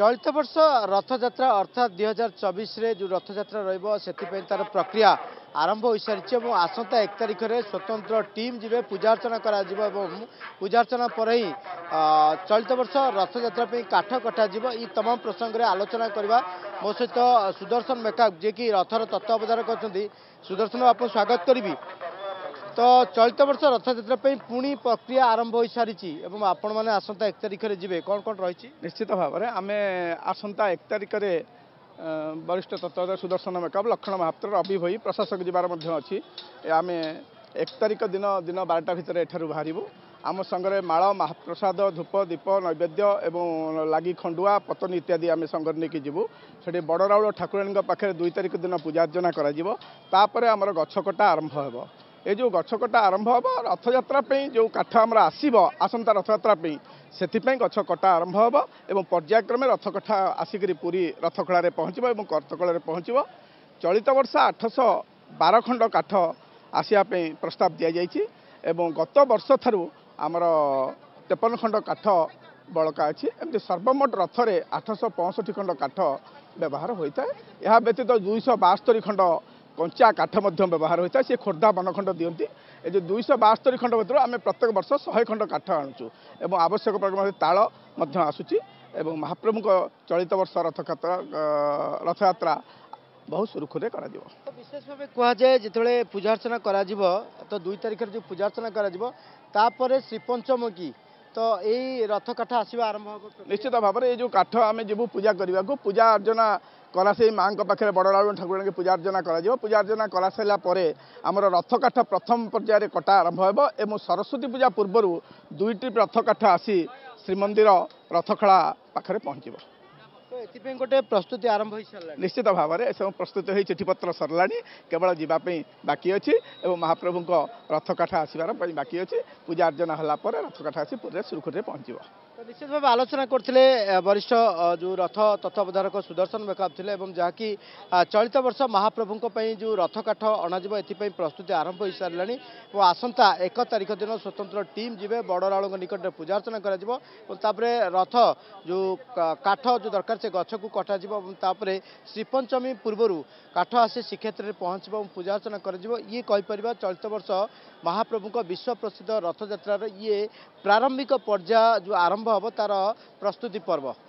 ଚଳିତ ବର୍ଷ ରଥଯାତ୍ରା ଅର୍ଥାତ୍ ଦୁଇ ହଜାର ଚବିଶରେ ଯେଉଁ ରଥଯାତ୍ରା ରହିବ ସେଥିପାଇଁ ତାର ପ୍ରକ୍ରିୟା ଆରମ୍ଭ ହୋଇସାରିଛି ଏବଂ ଆସନ୍ତା ଏକ ତାରିଖରେ ସ୍ୱତନ୍ତ୍ର ଟିମ୍ ଯିବେ ପୂଜାର୍ଚ୍ଚନା କରାଯିବ ଏବଂ ପୂଜାର୍ଚ୍ଚନା ପରେ ହିଁ ଚଳିତ ବର୍ଷ ରଥଯାତ୍ରା ପାଇଁ କାଠ କଟାଯିବ ଏଇ ତମାମ ପ୍ରସଙ୍ଗରେ ଆଲୋଚନା କରିବା ମୋ ସହିତ ସୁଦର୍ଶନ ମେକାପ୍ ଯିଏକି ରଥର ତତ୍ତ୍ୱାବଧାର କରୁଛନ୍ତି ସୁଦର୍ଶନ ବାପୁ ସ୍ୱାଗତ କରିବି তো চলিত বর্ষ রথযাত্রা পুঁ প্রক্রিয়া আরম্ভ হয়ে সারিছি এবং আপন মানে আসন্তা এক তারিখে যাবে কণ কণ রয়েছে নিশ্চিত ভাবে আমি আসন্তা এক তারিখে ବରିଷ୍ଠ ତତ୍ତ୍ୱାବଧାୟକ ସୁଦର୍ଶନ ମେକଅପ୍ ଲକ୍ଷଣ ମହାପାତ୍ର ରବି ହୋଇ ପ୍ରଶାସକ ଯିବାର ମଧ୍ୟ ଅଛି ଆମେ ଏକ ତାରିଖ ଦିନ ଦିନ ବାରଟା ଭିତରେ ଏଠାରୁ ବାହାରିବୁ ଆମ ସାଙ୍ଗରେ ମାଳ ମହାପ୍ରସାଦ ଧୂପ ଦୀପ ନୈବେଦ୍ୟ ଏବଂ ଲାଗି ଖଣ୍ଡୁଆ ପତନ ଇତ୍ୟାଦି ଆମେ ସାଙ୍ଗରେ ନେଇକି ଯିବୁ ସେଠି ବଡ଼ ରାଉଳ ଠାକୁରାଣୀଙ୍କ ପାଖରେ ଦୁଇ ତାରିଖ ଦିନ ପୂଜା ଅର୍ଚ୍ଚନା କରାଯିବ ତାପରେ ଆମର ଗଛ କଟା ଆରମ୍ଭ ହେବ ଏ ଯେଉଁ ଗଛ କଟା ଆରମ୍ଭ ହେବ ରଥଯାତ୍ରା ପାଇଁ ଯେଉଁ କାଠ ଆମର ଆସିବ ଆସନ୍ତା ରଥଯାତ୍ରା ପାଇଁ ସେଥିପାଇଁ ଗଛ କଟା ଆରମ୍ଭ ହେବ ଏବଂ ପର୍ଯ୍ୟାୟକ୍ରମେ ରଥକଠା ଆସିକରି ପୁରୀ ରଥକଳାରେ ପହଞ୍ଚିବ ଏବଂ କର୍ତ୍ତକଳାରେ ପହଞ୍ଚିବ ଚଳିତ ବର୍ଷ ଆଠଶହ ବାର ଖଣ୍ଡ କାଠ ଆସିବା ପାଇଁ ପ୍ରସ୍ତାବ ଦିଆଯାଇଛି ଏବଂ ଗତ ବର୍ଷ ଠାରୁ ଆମର ତେପନ ଖଣ୍ଡ କାଠ ବଳକା ଅଛି ଏମିତି ସର୍ବମୋଟ ରଥରେ ଆଠଶହ ପଞ୍ଚଷଠି ଖଣ୍ଡ କାଠ ବ୍ୟବହାର ହୋଇଥାଏ ଏହା ବ୍ୟତୀତ ଦୁଇଶହ ବାସ୍ତରୀ ଖଣ୍ଡ କଞ୍ଚା କାଠ ମଧ୍ୟ ବ୍ୟବହାର ହୋଇଥାଏ ସେ ଖୋର୍ଦ୍ଧା ବନଖଣ୍ଡ ଦିଅନ୍ତି ଏ ଯେଉଁ ଦୁଇଶହ ବାସ୍ତରି ଖଣ୍ଡ ଭିତରୁ ଆମେ ପ୍ରତ୍ୟେକ ବର୍ଷ ଶହେ ଖଣ୍ଡ କାଠ ଆଣୁଛୁ ଏବଂ ଆବଶ୍ୟକ ପରିମାଣରେ ତାଳ ମଧ୍ୟ ଆସୁଛି ଏବଂ ମହାପ୍ରଭୁଙ୍କ ଚଳିତ ବର୍ଷ ରଥଯାତ୍ରା ରଥଯାତ୍ରା ବହୁ ସୁରୁଖୁରୁରେ କରାଯିବ ବିଶେଷ ଭାବେ କୁହାଯାଏ ଯେତେବେଳେ ପୂଜାର୍ଚ୍ଚନା କରାଯିବ ତ ଦୁଇ ତାରିଖରେ ଯେଉଁ ପୂଜାର୍ଚ୍ଚନା କରାଯିବ ତାପରେ ଶ୍ରୀପଞ୍ଚମ ତ ଏଇ ରଥ କାଠ ଆସିବା ଆରମ୍ଭ ହେବ ନିଶ୍ଚିତ ଭାବରେ ଏଇ ଯେଉଁ କାଠ ଆମେ ଯିବୁ ପୂଜା କରିବାକୁ ପୂଜା ଅର୍ଚ୍ଚନା କରା ସେଇ ମାଆଙ୍କ ପାଖରେ ବଡ଼ ଲାଳୁ ଠାକୁରଙ୍କୁ ପୂଜା ଅର୍ଚ୍ଚନା କରାଯିବ ପୂଜା ଅର୍ଚ୍ଚନା କରା ସାରିଲା ପରେ ଆମର ରଥ କାଠ ପ୍ରଥମ ପର୍ଯ୍ୟାୟରେ କଟା ଆରମ୍ଭ ହେବ ଏବଂ ସରସ୍ୱତୀ ପୂଜା ପୂର୍ବରୁ ଦୁଇଟି ରଥ କାଠ ଆସି ଶ୍ରୀମନ୍ଦିର ରଥଖଳା ପାଖରେ ପହଞ୍ଚିବ ଏଥିପାଇଁ ଗୋଟେ ପ୍ରସ୍ତୁତି ଆରମ୍ଭ ହୋଇସାରିଲାଣି ନିଶ୍ଚିତ ଭାବରେ ଏସବୁ ପ୍ରସ୍ତୁତି ହୋଇ ଚିଠିପତ୍ର ସରିଲାଣି କେବଳ ଯିବା ପାଇଁ ବାକି ଅଛି ଏବଂ ମହାପ୍ରଭୁଙ୍କ ରଥକାଠ ଆସିବାର ପାଇଁ ବାକି ଅଛି ପୂଜା ଅର୍ଚ୍ଚନା ହେଲା ପରେ ରଥକାଠ ଆସି ପୁରୀରେ ସୁରୁଖୁରୁରେ ପହଞ୍ଚିବ ନିଶ୍ଚିତ ଭାବେ ଆଲୋଚନା କରିଥିଲେ ବରିଷ୍ଠ ଯେଉଁ ରଥ ତତ୍ତ୍ୱାବଧାରକ ସୁଦର୍ଶନ ବେକାବ ଥିଲେ ଏବଂ ଯାହାକି ଚଳିତ ବର୍ଷ ମହାପ୍ରଭୁଙ୍କ ପାଇଁ ଯେଉଁ ରଥକାଠ ଅଣାଯିବ ଏଥିପାଇଁ ପ୍ରସ୍ତୁତି ଆରମ୍ଭ ହୋଇସାରିଲାଣି ଏବଂ ଆସନ୍ତା ଏକ ତାରିଖ ଦିନ ସ୍ୱତନ୍ତ୍ର ଟିମ୍ ଯିବେ ବଡ଼ରାଳଙ୍କ ନିକଟରେ ପୂଜାର୍ଚ୍ଚନା କରାଯିବ ଏବଂ ତାପରେ ରଥ ଯେଉଁ କାଠ ଯେଉଁ ଦରକାର ସେ ଗଛକୁ କଟାଯିବ ଏବଂ ତାପରେ ଶ୍ରୀପଞ୍ଚମୀ ପୂର୍ବରୁ କାଠ ଆସି ଶ୍ରୀକ୍ଷେତ୍ରରେ ପହଞ୍ଚିବ ଏବଂ ପୂଜାର୍ଚ୍ଚନା କରାଯିବ ଇଏ କହିପାରିବା ଚଳିତ ବର୍ଷ ମହାପ୍ରଭୁଙ୍କ ବିଶ୍ୱ ପ୍ରସିଦ୍ଧ ରଥଯାତ୍ରାର ଇଏ ପ୍ରାରମ୍ଭିକ ପର୍ଯ୍ୟାୟ ଯେଉଁ ଆରମ୍ଭ ହେବ ତାର ପ୍ରସ୍ତୁତି ପର୍ବ